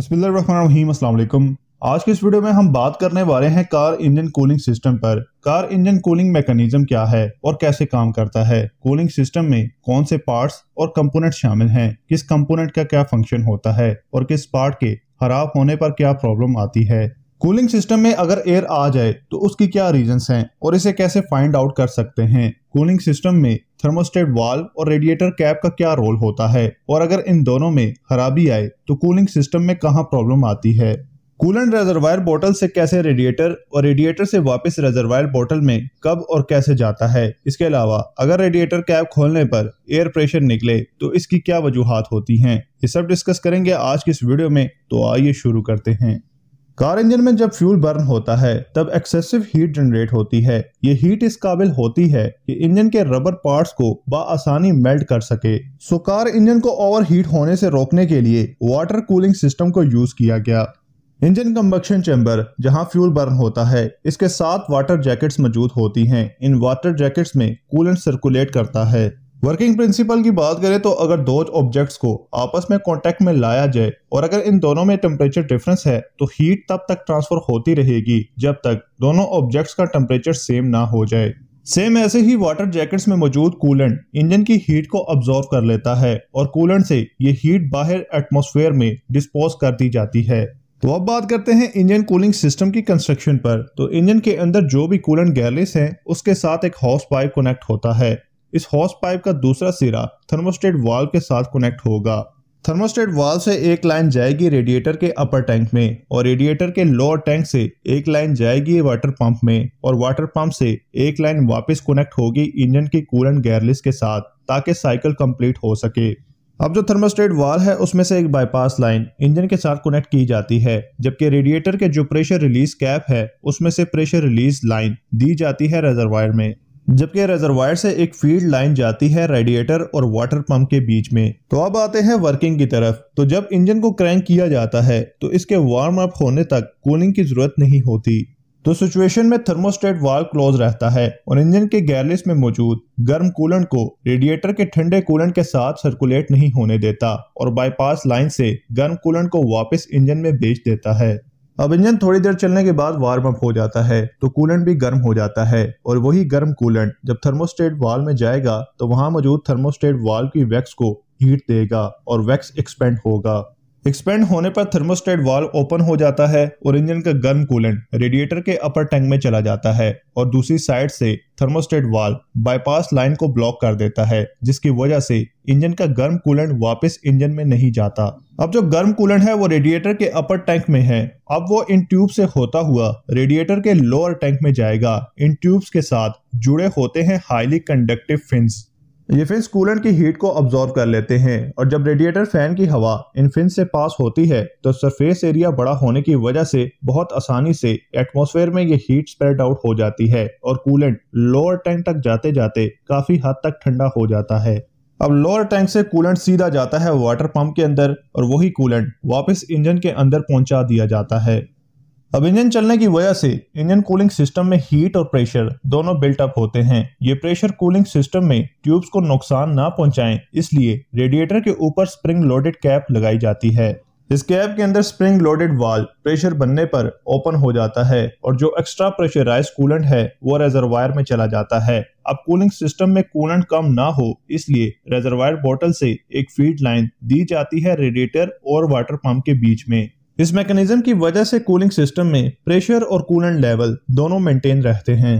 बसमिलकुम आज के इस वीडियो में हम बात करने वाले हैं कार इंजन कूलिंग सिस्टम पर कार इंजन कूलिंग मैकेनिज्म क्या है और कैसे काम करता है कूलिंग सिस्टम में कौन से पार्ट्स और कंपोनेंट शामिल हैं किस कंपोनेंट का क्या फंक्शन होता है और किस पार्ट के खराब होने पर क्या प्रॉब्लम आती है कूलिंग सिस्टम में अगर एयर आ जाए तो उसकी क्या रीजन है और इसे कैसे फाइंड आउट कर सकते हैं कूलिंग सिस्टम में थर्मोस्टेट वाल्व और रेडिएटर कैप का क्या रोल होता है और अगर इन दोनों में खराबी आए तो कूलिंग सिस्टम में कहाँ प्रॉब्लम आती है कूलेंट रेजरवायर बोतल से कैसे रेडिएटर और रेडिएटर से वापस रेजरवायर बोतल में कब और कैसे जाता है इसके अलावा अगर रेडिएटर कैप खोलने पर एयर प्रेशर निकले तो इसकी क्या वजूहत होती हैं ये सब डिस्कस करेंगे आज की इस वीडियो में तो आइए शुरू करते हैं कार इंजन में जब फ्यूल बर्न होता है तब एक्सेसिव हीट जनरेट होती है ये हीट इस काबिल होती है कि इंजन के रबर पार्ट्स को बआसानी मेल्ट कर सके सो कार इंजन को ओवर हीट होने से रोकने के लिए वाटर कूलिंग सिस्टम को यूज किया गया इंजन कम्बक्शन चैम्बर जहां फ्यूल बर्न होता है इसके साथ वाटर जैकेट्स मौजूद होती हैं इन वाटर जैकेट्स में कूलेंट सर्कुलेट करता है वर्किंग प्रिंसिपल की बात करें तो अगर दो ऑब्जेक्ट्स को आपस में कांटेक्ट में लाया जाए और अगर इन दोनों में टेम्परेचर डिफरेंस है तो हीट तब तक ट्रांसफर होती रहेगी जब तक दोनों ऑब्जेक्ट्स का टेम्परेचर सेम ना हो जाए सेम ऐसे ही वाटर जैकेट्स में मौजूद कूलेंट इंजन की हीट को अब्जॉर्व कर लेता है और कूलेंट से ये हीट बाहर एटमोसफेयर में डिस्पोज कर दी जाती है तो अब बात करते हैं इंजन कूलिंग सिस्टम की कंस्ट्रक्शन पर तो इंजन के अंदर जो भी कूलेंट गैलेस हैं उसके साथ एक हाउस पाइप कनेक्ट होता है इस हॉस पाइप का दूसरा सिरा थर्मोस्टेट वाल्व के साथ कनेक्ट होगा थर्मोस्टेट वाल्व से एक लाइन जाएगी रेडिएटर के अपर टैंक में और रेडिएटर के लोअर टैंक से एक लाइन जाएगी वाटर पंप में और वाटर पंप से एक लाइन वापस कनेक्ट होगी इंजन की कूलन गैरलिस के साथ ताकि साइकिल कंप्लीट हो सके अब जो थर्मोस्टेट वाल है उसमें से एक बाईपास लाइन इंजन के साथ कनेक्ट की जाती है जबकि रेडिएटर के जो प्रेशर रिलीज कैप है उसमें से प्रेशर रिलीज लाइन दी जाती है रेजरवायर में जबकि रेजरवायर से एक फील्ड लाइन जाती है रेडिएटर और वाटर पंप के बीच में तो अब आते हैं वर्किंग की तरफ तो जब इंजन को क्रैंक किया जाता है तो इसके वार्म अप होने तक कूलिंग की जरूरत नहीं होती तो सिचुएशन में थर्मोस्टेट वाल क्लोज रहता है और इंजन के गैरलिस में मौजूद गर्म कूलन को रेडिएटर के ठंडे कूलन के साथ सर्कुलेट नहीं होने देता और बाईपास लाइन से गर्म कूलन को वापस इंजन में बेच देता है अब इंजन थोड़ी देर चलने के बाद वार्म अप हो जाता है तो कूलेंट भी गर्म हो जाता है और वही गर्म कूलेंट जब थर्मोस्टेट वाल में जाएगा तो वहां मौजूद थर्मोस्टेट वाल की वैक्स को हीट देगा और वैक्स एक्सपेंड होगा एक्सपेंड होने पर थर्मोस्टेट वाल ओपन हो जाता है और इंजन का गर्म कूलेंट रेडिएटर के अपर टैंक में चला जाता है और दूसरी साइड से थर्मोस्टेट वाल बाईपास लाइन को ब्लॉक कर देता है जिसकी वजह से इंजन का गर्म कूलेंट वापस इंजन में नहीं जाता अब जो गर्म कूलेंट है वो रेडिएटर के अपर टैंक में है अब वो इन ट्यूब से होता हुआ रेडिएटर के लोअर टैंक में जाएगा इन ट्यूब्स के साथ जुड़े होते हैं हाईली कंडक्टिव फिंस ये फिन कूलेंट की हीट को ऑब्जॉर्व कर लेते हैं और जब रेडिएटर फैन की हवा इन फिन से पास होती है तो सरफेस एरिया बड़ा होने की वजह से बहुत आसानी से एटमॉस्फेयर में ये हीट स्प्रेड आउट हो जाती है और कूलेंट लोअर टैंक तक जाते जाते काफी हद तक ठंडा हो जाता है अब लोअर टैंक से कूलेंट सीधा जाता है वाटर पंप के अंदर और वही कूलेंट वापस इंजन के अंदर पहुंचा दिया जाता है अब इंजन चलने की वजह से इंजन कूलिंग सिस्टम में हीट और प्रेशर दोनों बिल्ट अप होते हैं ये प्रेशर कूलिंग सिस्टम में ट्यूब्स को नुकसान ना पहुंचाएं इसलिए रेडिएटर के ऊपर स्प्रिंग लोडेड कैप लगाई जाती है इस कैप के अंदर स्प्रिंग लोडेड वाल प्रेशर बनने पर ओपन हो जाता है और जो एक्स्ट्रा प्रेशराइज कूलेंट है वो रेजरवायर में चला जाता है अब कूलिंग सिस्टम में कूलेंट कम ना हो इसलिए रेजरवायर बोतल से एक फीड लाइन दी जाती है रेडिएटर और वाटर पंप के बीच में इस मैकेनिज्म की वजह से कूलिंग सिस्टम में प्रेशर और कूलेंट लेवल दोनों मेंटेन रहते हैं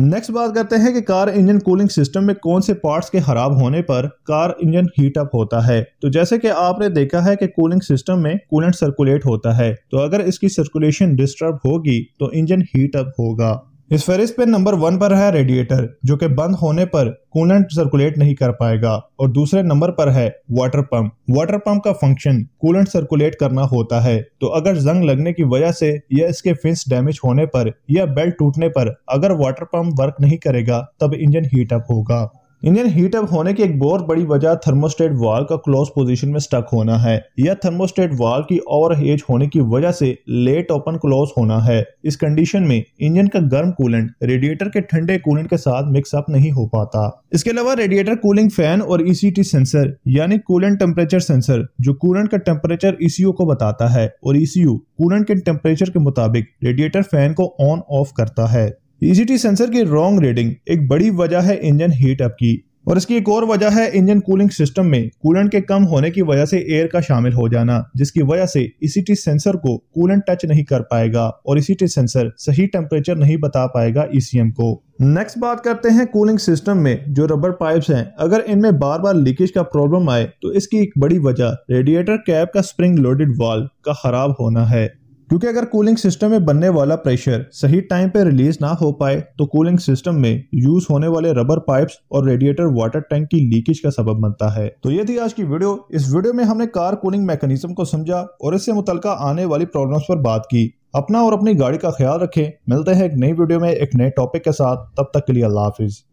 नेक्स्ट बात करते हैं कि कार इंजन कूलिंग सिस्टम में कौन से पार्ट्स के खराब होने पर कार इंजन हीट अप होता है तो जैसे कि आपने देखा है कि कूलिंग सिस्टम में कूलेंट सर्कुलेट होता है तो अगर इसकी सर्कुलेशन डिस्टर्ब होगी तो इंजन हीट अप होगा इस फहरिस्त में नंबर वन पर है रेडिएटर जो कि बंद होने पर कूलेंट सर्कुलेट नहीं कर पाएगा और दूसरे नंबर पर है वाटर पंप वाटर पंप का फंक्शन कूलेंट सर्कुलेट करना होता है तो अगर जंग लगने की वजह से या इसके फिंस डैमेज होने पर या बेल्ट टूटने पर अगर वाटर पंप वर्क नहीं करेगा तब इंजन हीट अप होगा इंजन हीट अप होने की एक बहुत बड़ी वजह थर्मोस्टेट वाल का क्लोज पोजीशन में स्टक होना है या थर्मोस्टेट वाल की ओवर हेज होने की वजह से लेट ओपन क्लोज होना है इस कंडीशन में इंजन का गर्म कूलेंट रेडिएटर के ठंडे कूलेंट के साथ मिक्सअप नहीं हो पाता इसके अलावा रेडिएटर कूलिंग फैन और ईसीटी e सेंसर यानी कूलेंट टेम्परेचर सेंसर जो कूलेंट का टेम्परेचर ईसीयू e को बताता है और ईसीयू e कूलेंट के टेम्परेचर के मुताबिक रेडिएटर फैन को ऑन ऑफ करता है ईसीटी e सेंसर की रॉन्ग रीडिंग एक बड़ी वजह है इंजन हीट अप की और इसकी एक और वजह है इंजन कूलिंग सिस्टम में कूलेंट के कम होने की वजह से एयर का शामिल हो जाना जिसकी वजह से ईसीटी e सेंसर को कूलेंट टच नहीं कर पाएगा और ईसीटी e सेंसर सही टेम्परेचर नहीं बता पाएगा ईसीएम को नेक्स्ट बात करते हैं कूलिंग सिस्टम में जो रबर पाइप्स हैं अगर इनमें बार बार लीकेज का प्रॉब्लम आए तो इसकी एक बड़ी वजह रेडिएटर कैप का स्प्रिंग लोडेड वाल्व का खराब होना है क्योंकि अगर कूलिंग सिस्टम में बनने वाला प्रेशर सही टाइम पर रिलीज ना हो पाए तो कूलिंग सिस्टम में यूज होने वाले रबर पाइप्स और रेडिएटर वाटर टैंक की लीकेज का सबब बनता है तो ये थी आज की वीडियो इस वीडियो में हमने कार कूलिंग मैकेनिज्म को समझा और इससे मुतल आने वाली प्रॉब्लम्स पर बात की अपना और अपनी गाड़ी का ख्याल रखें मिलते हैं एक नई वीडियो में एक नए टॉपिक के साथ तब तक के लिए अल्लाह हाफिज़